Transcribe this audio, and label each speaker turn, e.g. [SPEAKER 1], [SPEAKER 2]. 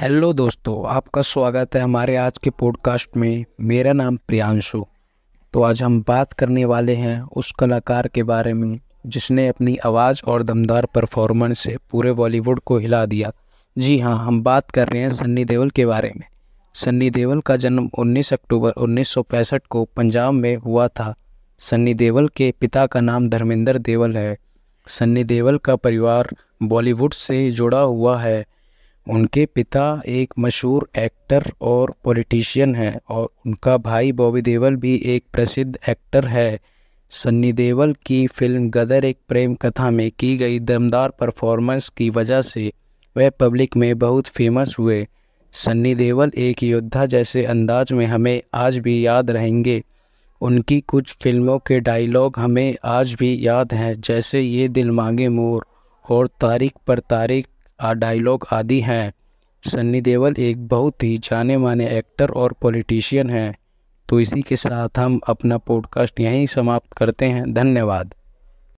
[SPEAKER 1] hello दोस्तों आपका स्वागत है हमारे आज के पॉडकास्ट में मेरा नाम प्रियांशु तो आज हम बात करने वाले हैं उस कलाकार के बारे में जिसने अपनी आवाज़ और दमदार परफॉर्मेंस से पूरे बॉलीवुड को हिला दिया जी हाँ हम बात कर रहे हैं सन्नी देओल के बारे में सन्नी देओल का जन्म 19 अक्टूबर 1965 को पंजाब में हुआ था सन्नी देओल के पिता का नाम धर्मेंद्र देवल है सन्नी देओल का परिवार बॉलीवुड से जुड़ा हुआ है उनके पिता एक मशहूर एक्टर और पॉलिटिशियन हैं और उनका भाई बॉबी देवल भी एक प्रसिद्ध एक्टर है सन्नी देवल की फिल्म गदर एक प्रेम कथा में की गई दमदार परफॉर्मेंस की वजह से वह पब्लिक में बहुत फेमस हुए सन्नी देवल एक योद्धा जैसे अंदाज में हमें आज भी याद रहेंगे उनकी कुछ फिल्मों के डायलॉग हमें आज भी याद हैं जैसे ये दिल मांगे मोर और तारीख पर तारीख डायलॉग आदि हैं सन्नी देवल एक बहुत ही जाने माने एक्टर और पॉलिटिशियन हैं तो इसी के साथ हम अपना पॉडकास्ट यहीं समाप्त करते हैं धन्यवाद